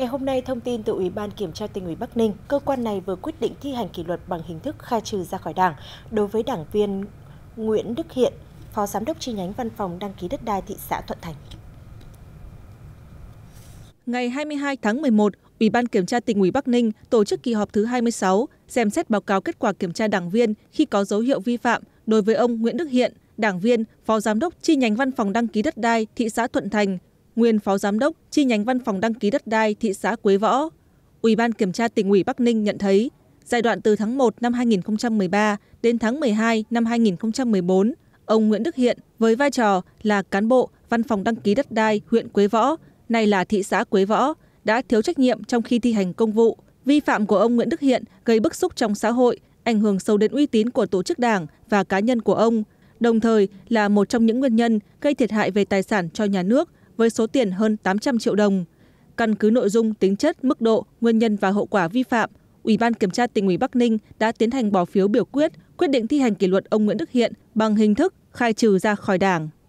Ngày hôm nay, thông tin từ Ủy ban Kiểm tra tỉnh ủy Bắc Ninh, cơ quan này vừa quyết định thi hành kỷ luật bằng hình thức khai trừ ra khỏi đảng đối với đảng viên Nguyễn Đức Hiện, Phó Giám đốc chi nhánh văn phòng đăng ký đất đai thị xã Thuận Thành. Ngày 22 tháng 11, Ủy ban Kiểm tra tỉnh ủy Bắc Ninh tổ chức kỳ họp thứ 26, xem xét báo cáo kết quả kiểm tra đảng viên khi có dấu hiệu vi phạm đối với ông Nguyễn Đức Hiện, đảng viên, phó giám đốc chi nhánh văn phòng đăng ký đất đai thị xã Thuận Thành nguyên phó giám đốc chi nhánh văn phòng đăng ký đất đai thị xã quế võ ủy ban kiểm tra tỉnh ủy bắc ninh nhận thấy giai đoạn từ tháng một năm hai nghìn một ba đến tháng một hai năm hai nghìn một bốn ông nguyễn đức hiện với vai trò là cán bộ văn phòng đăng ký đất đai huyện quế võ nay là thị xã quế võ đã thiếu trách nhiệm trong khi thi hành công vụ vi phạm của ông nguyễn đức hiện gây bức xúc trong xã hội ảnh hưởng sâu đến uy tín của tổ chức đảng và cá nhân của ông đồng thời là một trong những nguyên nhân gây thiệt hại về tài sản cho nhà nước với số tiền hơn tám trăm linh triệu đồng căn cứ nội dung tính chất mức độ nguyên nhân và hậu quả vi phạm ủy ban kiểm tra tỉnh ủy bắc ninh đã tiến hành bỏ phiếu biểu quyết quyết định thi hành kỷ luật ông nguyễn đức hiện bằng hình thức khai trừ ra khỏi đảng